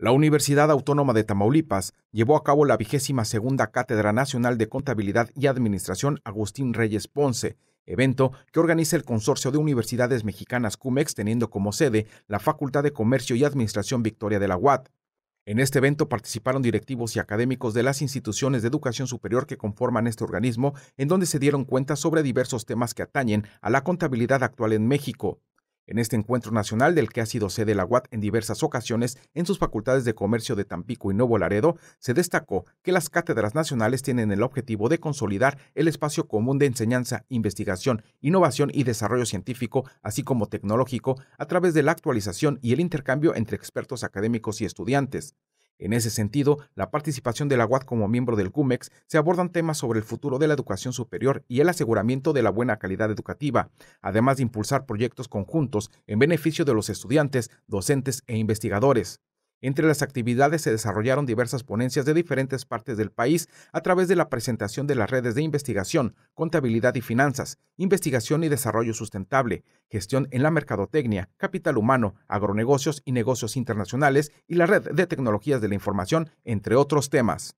La Universidad Autónoma de Tamaulipas llevó a cabo la vigésima segunda Cátedra Nacional de Contabilidad y Administración Agustín Reyes Ponce, evento que organiza el Consorcio de Universidades Mexicanas CUMEX teniendo como sede la Facultad de Comercio y Administración Victoria de la UAT. En este evento participaron directivos y académicos de las instituciones de educación superior que conforman este organismo, en donde se dieron cuenta sobre diversos temas que atañen a la contabilidad actual en México. En este encuentro nacional, del que ha sido sede la UAT en diversas ocasiones en sus facultades de comercio de Tampico y Nuevo Laredo, se destacó que las cátedras nacionales tienen el objetivo de consolidar el espacio común de enseñanza, investigación, innovación y desarrollo científico, así como tecnológico, a través de la actualización y el intercambio entre expertos académicos y estudiantes. En ese sentido, la participación de la UAD como miembro del CUMEX se abordan temas sobre el futuro de la educación superior y el aseguramiento de la buena calidad educativa, además de impulsar proyectos conjuntos en beneficio de los estudiantes, docentes e investigadores. Entre las actividades se desarrollaron diversas ponencias de diferentes partes del país a través de la presentación de las redes de investigación, contabilidad y finanzas, investigación y desarrollo sustentable, gestión en la mercadotecnia, capital humano, agronegocios y negocios internacionales y la red de tecnologías de la información, entre otros temas.